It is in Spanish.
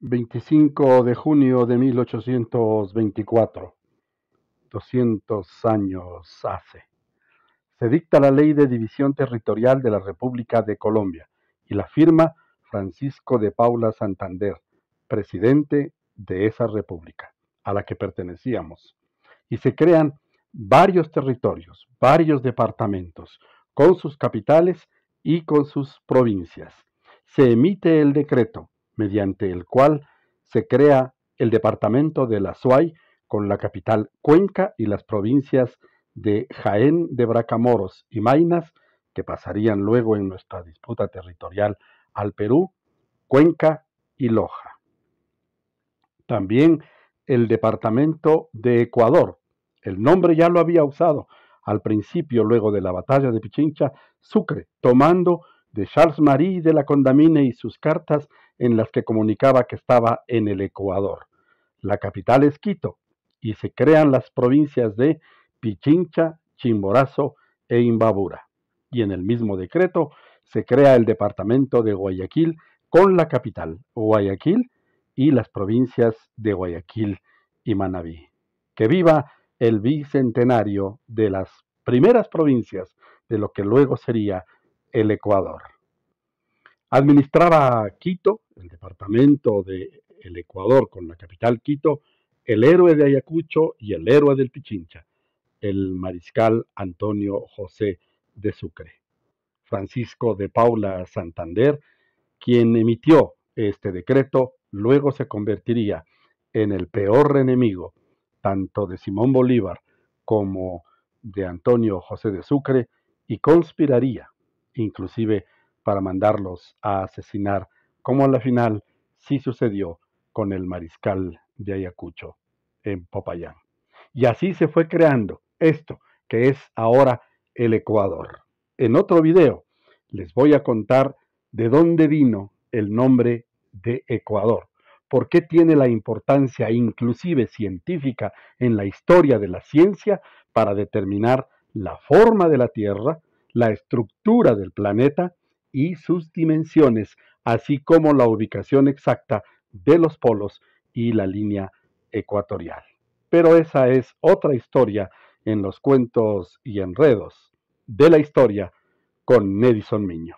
25 de junio de 1824, 200 años hace, se dicta la ley de división territorial de la República de Colombia y la firma Francisco de Paula Santander, presidente de esa república a la que pertenecíamos. Y se crean varios territorios, varios departamentos, con sus capitales y con sus provincias. Se emite el decreto mediante el cual se crea el departamento de la Suay con la capital Cuenca y las provincias de Jaén de Bracamoros y Mainas, que pasarían luego en nuestra disputa territorial al Perú, Cuenca y Loja. También el departamento de Ecuador. El nombre ya lo había usado al principio, luego de la batalla de Pichincha, Sucre, tomando de Charles Marie de la Condamine y sus cartas en las que comunicaba que estaba en el Ecuador. La capital es Quito y se crean las provincias de Pichincha, Chimborazo e Imbabura. Y en el mismo decreto se crea el departamento de Guayaquil con la capital, Guayaquil, y las provincias de Guayaquil y Manabí. Que viva el bicentenario de las primeras provincias de lo que luego sería el Ecuador. Administraba Quito, el departamento del El Ecuador con la capital Quito, el héroe de Ayacucho y el héroe del Pichincha, el mariscal Antonio José de Sucre. Francisco de Paula Santander, quien emitió este decreto, luego se convertiría en el peor enemigo tanto de Simón Bolívar como de Antonio José de Sucre y conspiraría inclusive para mandarlos a asesinar, como a la final sí sucedió con el mariscal de Ayacucho en Popayán. Y así se fue creando esto, que es ahora el Ecuador. En otro video les voy a contar de dónde vino el nombre de Ecuador, por qué tiene la importancia inclusive científica en la historia de la ciencia para determinar la forma de la Tierra, la estructura del planeta y sus dimensiones, así como la ubicación exacta de los polos y la línea ecuatorial. Pero esa es otra historia en los cuentos y enredos de la historia con nedison Miño.